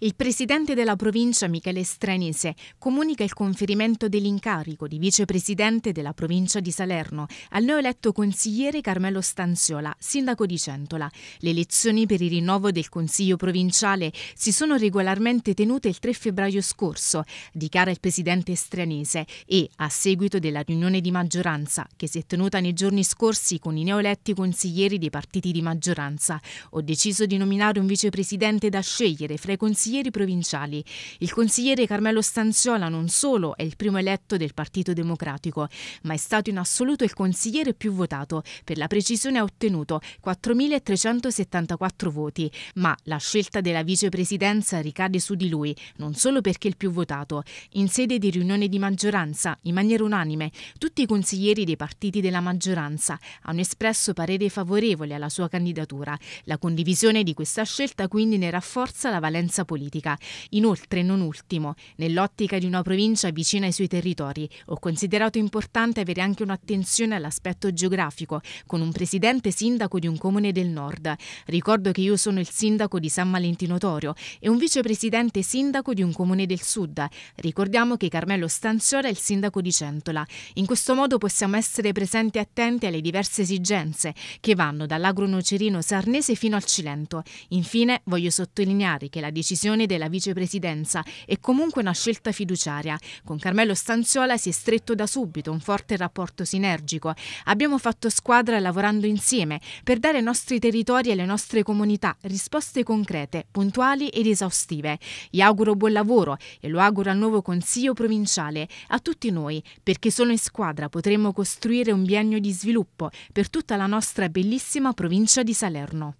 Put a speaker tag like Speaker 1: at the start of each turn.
Speaker 1: Il presidente della provincia Michele Strenise comunica il conferimento dell'incarico di vicepresidente della provincia di Salerno al neoeletto consigliere Carmelo Stanziola, sindaco di Centola. Le elezioni per il rinnovo del consiglio provinciale si sono regolarmente tenute il 3 febbraio scorso, dichiara il presidente Strenise e, a seguito della riunione di maggioranza che si è tenuta nei giorni scorsi con i neoeletti consiglieri dei partiti di maggioranza, ho deciso di nominare un vicepresidente da scegliere fra i consiglieri consiglieri provinciali. Il consigliere Carmelo Stanziola non solo è il primo eletto del Partito Democratico, ma è stato in assoluto il consigliere più votato. Per la precisione ha ottenuto 4.374 voti, ma la scelta della vicepresidenza ricade su di lui, non solo perché il più votato. In sede di riunione di maggioranza, in maniera unanime, tutti i consiglieri dei partiti della maggioranza hanno espresso parere favorevole alla sua candidatura. La condivisione di questa scelta quindi ne rafforza la valenza politica politica. Inoltre, non ultimo, nell'ottica di una provincia vicina ai suoi territori, ho considerato importante avere anche un'attenzione all'aspetto geografico, con un presidente sindaco di un comune del nord. Ricordo che io sono il sindaco di San Valentino Torio e un vicepresidente sindaco di un comune del sud. Ricordiamo che Carmelo Stanziora è il sindaco di Centola. In questo modo possiamo essere presenti e attenti alle diverse esigenze che vanno dall'agro nocerino sarnese fino al Cilento. Infine voglio sottolineare che la decisione elezione della vicepresidenza e comunque una scelta fiduciaria. Con Carmelo Stanziola si è stretto da subito un forte rapporto sinergico. Abbiamo fatto squadra lavorando insieme per dare ai nostri territori e alle nostre comunità risposte concrete, puntuali ed esaustive. Gli auguro buon lavoro e lo auguro al nuovo Consiglio provinciale, a tutti noi, perché solo in squadra potremo costruire un biennio di sviluppo per tutta la nostra bellissima provincia di Salerno.